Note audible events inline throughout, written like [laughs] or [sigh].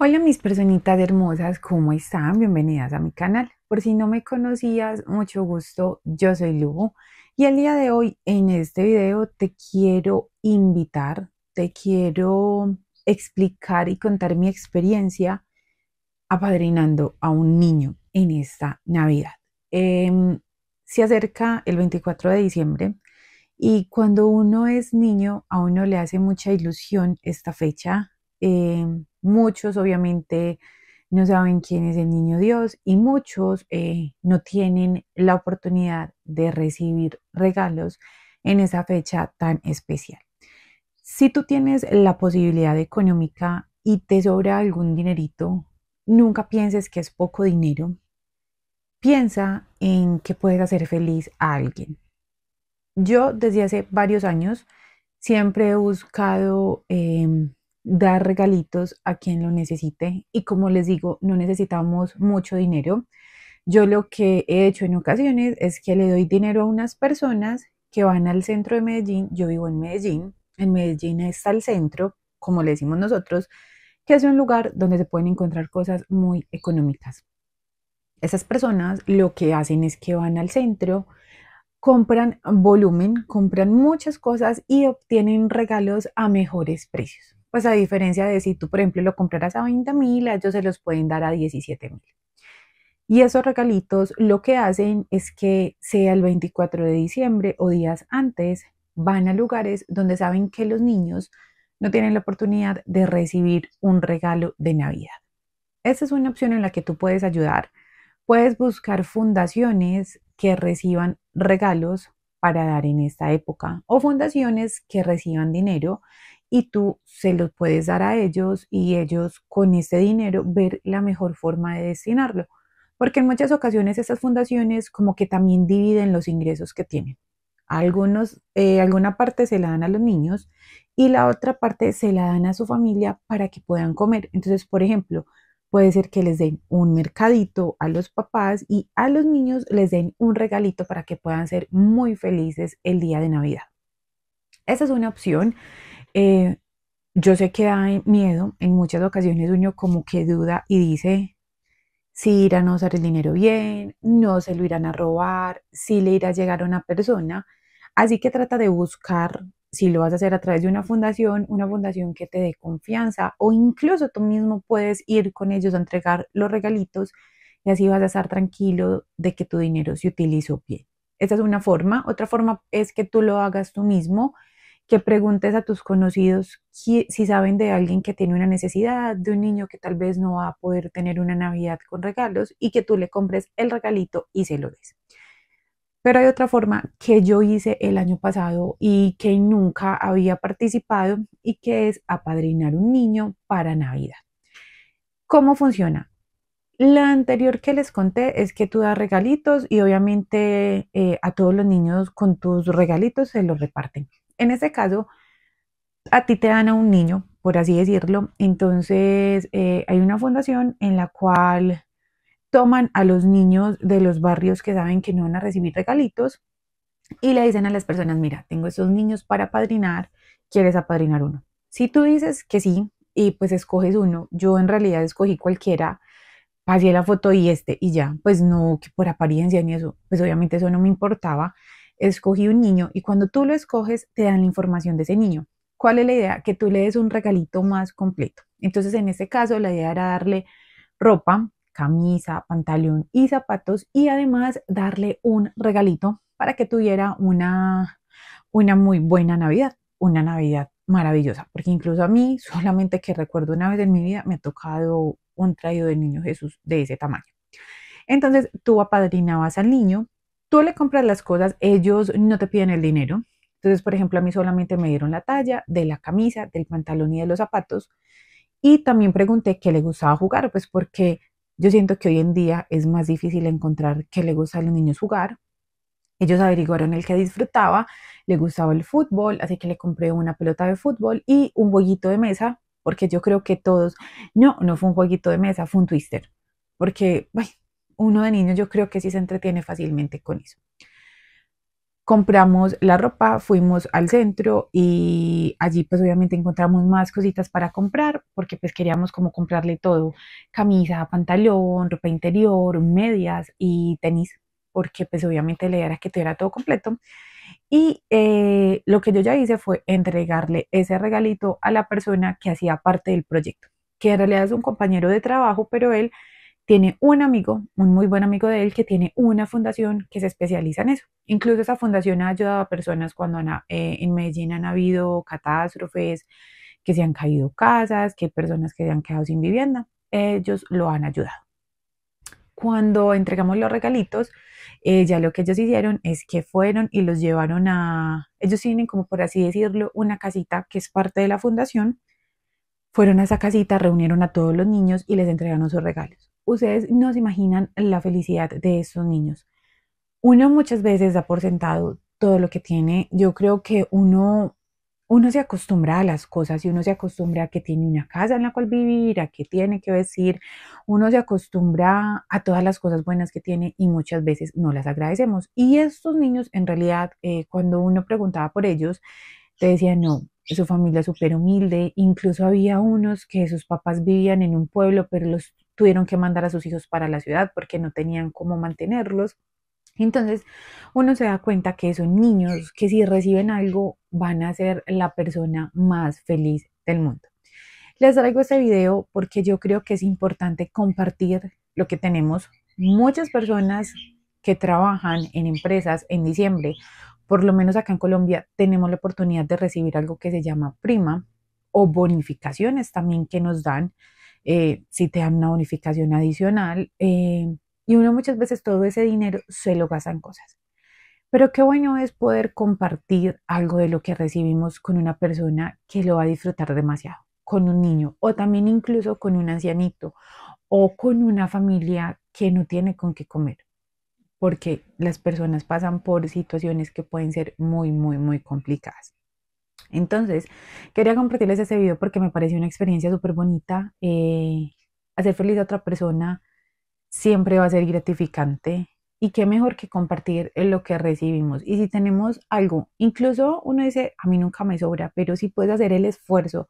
Hola mis personitas hermosas, ¿cómo están? Bienvenidas a mi canal. Por si no me conocías, mucho gusto, yo soy Lugo y el día de hoy en este video te quiero invitar, te quiero explicar y contar mi experiencia apadrinando a un niño en esta Navidad. Em, se acerca el 24 de diciembre y cuando uno es niño a uno le hace mucha ilusión esta fecha. Eh, Muchos obviamente no saben quién es el niño Dios y muchos eh, no tienen la oportunidad de recibir regalos en esa fecha tan especial. Si tú tienes la posibilidad económica y te sobra algún dinerito, nunca pienses que es poco dinero. Piensa en que puedes hacer feliz a alguien. Yo desde hace varios años siempre he buscado em, dar regalitos a quien lo necesite. Y como les digo, no necesitamos mucho dinero. Yo lo que he hecho en ocasiones es que le doy dinero a unas personas que van al centro de Medellín. Yo vivo en Medellín. En Medellín está el centro, como le decimos nosotros, que es un lugar donde se pueden encontrar cosas muy económicas. Esas personas lo que hacen es que van al centro, compran volumen, compran muchas cosas y obtienen regalos a mejores precios. Pues a diferencia de si tú, por ejemplo, lo compraras a 20 mil, ellos se los pueden dar a 17 mil. Y esos regalitos lo que hacen es que sea el 24 de diciembre o días antes, van a lugares donde saben que los niños no tienen la oportunidad de recibir un regalo de Navidad. Esta es una opción en la que tú puedes ayudar. Puedes buscar fundaciones que reciban regalos para dar en esta época o fundaciones que reciban dinero y tú se los puedes dar a ellos y ellos con ese dinero ver la mejor forma de destinarlo. Porque en muchas ocasiones esas fundaciones como que también dividen los ingresos que tienen. Algunos, eh, alguna parte se la dan a los niños y la otra parte se la dan a su familia para que puedan comer. Entonces, por ejemplo, puede ser que les den un mercadito a los papás y a los niños les den un regalito para que puedan ser muy felices el día de Navidad. Esa es una opción. Eh, yo sé que da miedo, en muchas ocasiones uno como que duda y dice si irán a usar el dinero bien, no se lo irán a robar, si le irá a llegar a una persona. Así que trata de buscar si lo vas a hacer a través de una fundación, una fundación que te dé confianza o incluso tú mismo puedes ir con ellos a entregar los regalitos y así vas a estar tranquilo de que tu dinero se utilizó bien. Esta es una forma. Otra forma es que tú lo hagas tú mismo que preguntes a tus conocidos si saben de alguien que tiene una necesidad, de un niño que tal vez no va a poder tener una Navidad con regalos y que tú le compres el regalito y se lo des. Pero hay otra forma que yo hice el año pasado y que nunca había participado y que es apadrinar un niño para Navidad. ¿Cómo funciona? La anterior que les conté es que tú das regalitos y obviamente eh, a todos los niños con tus regalitos se los reparten. En ese caso, a ti te dan a un niño, por así decirlo. Entonces, eh, hay una fundación en la cual toman a los niños de los barrios que saben que no van a recibir regalitos y le dicen a las personas, mira, tengo estos niños para padrinar, ¿quieres apadrinar uno? Si tú dices que sí y pues escoges uno, yo en realidad escogí cualquiera, pasé la foto y este y ya, pues no que por apariencia ni eso, pues obviamente eso no me importaba, escogí un niño y cuando tú lo escoges te dan la información de ese niño. ¿Cuál es la idea? Que tú le des un regalito más completo. Entonces, en este caso, la idea era darle ropa, camisa, pantalón y zapatos y además darle un regalito para que tuviera una, una muy buena Navidad, una Navidad maravillosa, porque incluso a mí, [laughs] solamente que recuerdo una vez en mi vida, me ha tocado un traído del niño Jesús de ese tamaño. Entonces tú apadrinabas al niño Tú le compras las cosas, ellos no te piden el dinero. Entonces, por ejemplo, a mí solamente me dieron la talla de la camisa, del pantalón y de los zapatos. Y también pregunté qué le gustaba jugar, pues porque yo siento que hoy en día es más difícil encontrar qué le gusta a los niños jugar. Ellos averiguaron el que disfrutaba, le gustaba el fútbol, así que le compré una pelota de fútbol y un jueguito de mesa, porque yo creo que todos, no, no fue un jueguito de mesa, fue un twister, porque uno de niños yo creo que sí se entretiene fácilmente con eso. Compramos la ropa, fuimos al centro y allí pues obviamente encontramos más cositas para comprar porque pues queríamos como comprarle todo, camisa, pantalón, ropa interior, medias y tenis, porque pues obviamente le era que tuviera todo completo. Y eh, lo que yo ya hice fue entregarle ese regalito a la persona que hacía parte del proyecto, que en realidad es un compañero de trabajo, pero él tiene un amigo, un muy buen amigo de él, que tiene una fundación que se especializa en eso. Incluso esa fundación ha ayudado a personas cuando eh, en Medellín han habido catástrofes, que se han caído casas, que personas que se han quedado sin vivienda. Ellos lo han ayudado. Cuando entregamos los regalitos, eh, ya lo que ellos hicieron es que fueron y los llevaron a, ellos tienen como por así decirlo, una casita que es parte de la fundación. Fueron a esa casita, reunieron a todos los niños y les entregaron sus regalos ustedes no se imaginan la felicidad de estos niños. Uno muchas veces da por sentado todo lo que tiene. Yo creo que uno, uno se acostumbra a las cosas y uno se acostumbra a que tiene una casa en la cual vivir, a que tiene que vestir. Uno se acostumbra a todas las cosas buenas que tiene y muchas veces no las agradecemos. Y estos niños, en realidad, eh, cuando uno preguntaba por ellos, te decían, no, su familia es súper humilde, incluso había unos que sus papás vivían en un pueblo, pero los tuvieron que mandar a sus hijos para la ciudad porque no tenían cómo mantenerlos. Entonces uno se da cuenta que son niños que si reciben algo van a ser la persona más feliz del mundo. Les traigo este video porque yo creo que es importante compartir lo que tenemos. Muchas personas que trabajan en empresas en diciembre, por lo menos acá en Colombia, tenemos la oportunidad de recibir algo que se llama prima o bonificaciones también que nos dan eh, si te dan una bonificación adicional. Eh, y uno muchas veces todo ese dinero se lo gasta en cosas. Pero qué bueno es poder compartir algo de lo que recibimos con una persona que lo va a disfrutar demasiado, con un niño o también incluso con un ancianito o con una familia que no tiene con qué comer, porque las personas pasan por situaciones que pueden ser muy, muy, muy complicadas. Entonces, quería compartirles este video porque me pareció una experiencia súper bonita. Eh, hacer feliz a otra persona siempre va a ser gratificante. Y qué mejor que compartir lo que recibimos. Y si tenemos algo, incluso uno dice, a mí nunca me sobra, pero si puedes hacer el esfuerzo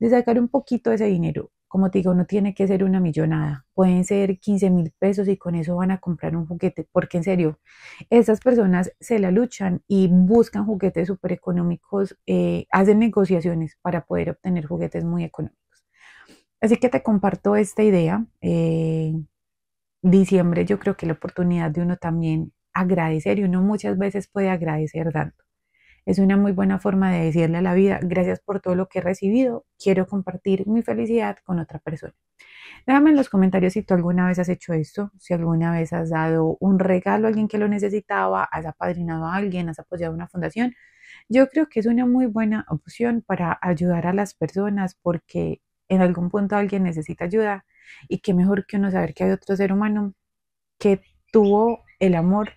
de sacar un poquito de ese dinero como te digo, no tiene que ser una millonada, pueden ser 15 mil pesos y con eso van a comprar un juguete, porque en serio, esas personas se la luchan y buscan juguetes súper económicos, eh, hacen negociaciones para poder obtener juguetes muy económicos. Así que te comparto esta idea. Eh, diciembre yo creo que la oportunidad de uno también agradecer y uno muchas veces puede agradecer dando. Es una muy buena forma de decirle a la vida, gracias por todo lo que he recibido, quiero compartir mi felicidad con otra persona. Déjame en los comentarios si tú alguna vez has hecho esto, si alguna vez has dado un regalo a alguien que lo necesitaba, has apadrinado a alguien, has apoyado una fundación. Yo creo que es una muy buena opción para ayudar a las personas porque en algún punto alguien necesita ayuda y qué mejor que uno saber que hay otro ser humano que tuvo el amor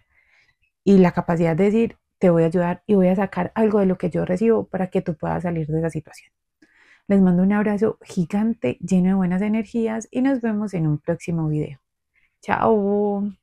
y la capacidad de decir, te voy a ayudar y voy a sacar algo de lo que yo recibo para que tú puedas salir de esa situación. Les mando un abrazo gigante, lleno de buenas energías y nos vemos en un próximo video. Chao.